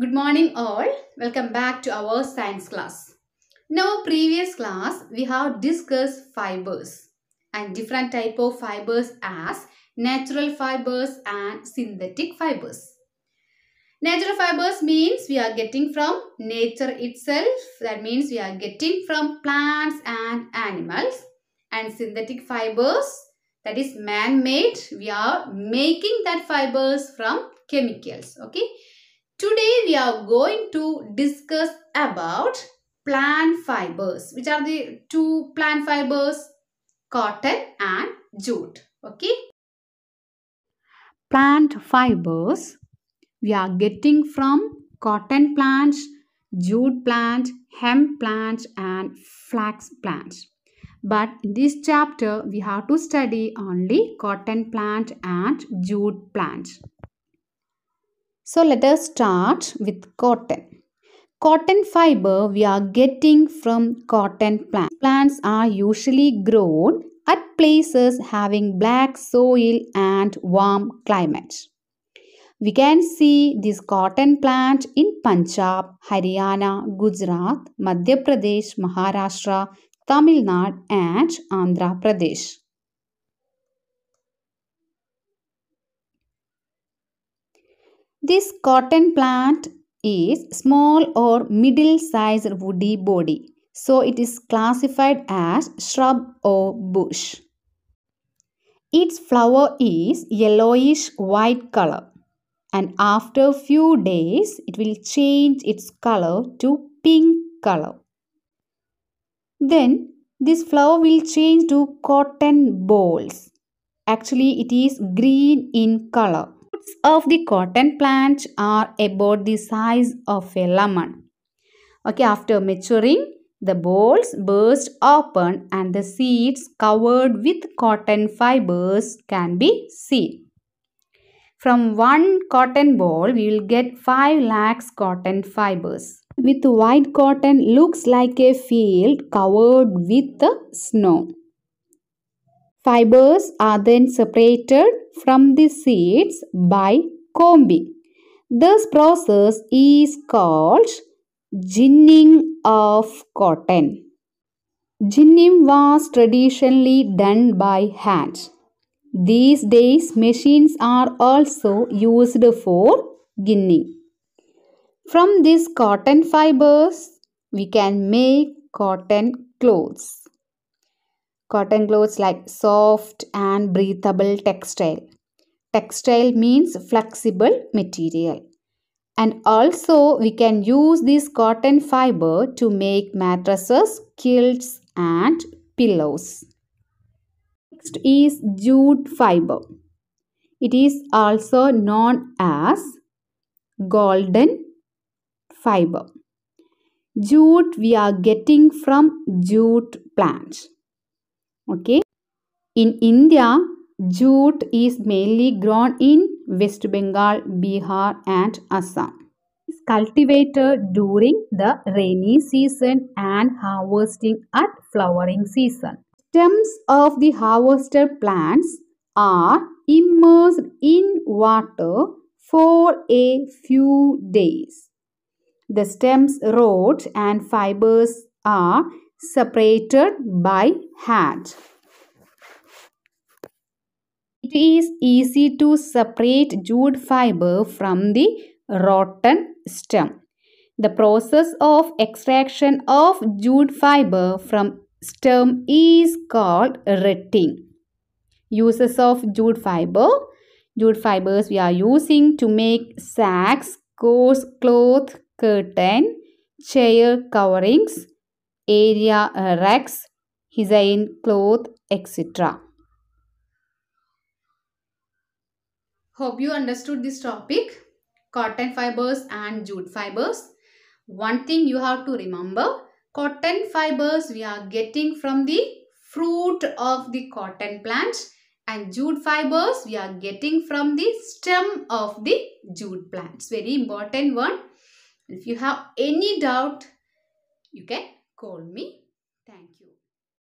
Good morning all. Welcome back to our science class. Now, previous class, we have discussed fibers and different type of fibers as natural fibers and synthetic fibers. Natural fibers means we are getting from nature itself. That means we are getting from plants and animals. And synthetic fibers, that is man-made, we are making that fibers from chemicals. Okay. Today we are going to discuss about plant fibers which are the two plant fibers cotton and jute okay plant fibers we are getting from cotton plants jute plant hemp plant, and flax plants but in this chapter we have to study only cotton plant and jute plants so let us start with cotton. Cotton fiber we are getting from cotton plants. Plants are usually grown at places having black soil and warm climate. We can see this cotton plant in Punjab, Haryana, Gujarat, Madhya Pradesh, Maharashtra, Tamil Nadu and Andhra Pradesh. This cotton plant is small or middle sized woody body. So it is classified as shrub or bush. Its flower is yellowish white color and after few days it will change its color to pink color. Then this flower will change to cotton balls. Actually it is green in color. Roots of the cotton plant are about the size of a lemon. Okay, after maturing, the balls burst open and the seeds covered with cotton fibers can be seen. From one cotton ball, we will get 5 lakhs cotton fibers. With white cotton looks like a field covered with snow. Fibers are then separated from the seeds by combing. This process is called ginning of cotton. Ginning was traditionally done by hand. These days machines are also used for ginning. From these cotton fibers, we can make cotton clothes. Cotton clothes like soft and breathable textile. Textile means flexible material. And also we can use this cotton fiber to make mattresses, quilts and pillows. Next is jute fiber. It is also known as golden fiber. Jute we are getting from jute plant. Okay. In India, jute is mainly grown in West Bengal, Bihar and Assam. It is cultivated during the rainy season and harvesting at flowering season. Stems of the harvested plants are immersed in water for a few days. The stems rot and fibers are separated by hand. It is easy to separate jute fiber from the rotten stem. The process of extraction of jute fiber from stem is called retting. Uses of jute fiber. Jute fibers we are using to make sacks, coarse cloth, curtain, chair coverings, area uh, racks, hygiene cloth, etc. Hope you understood this topic cotton fibers and jute fibers. One thing you have to remember cotton fibers we are getting from the fruit of the cotton plant and jute fibers we are getting from the stem of the jute plants. Very important one. If you have any doubt, you can call me. Thank you.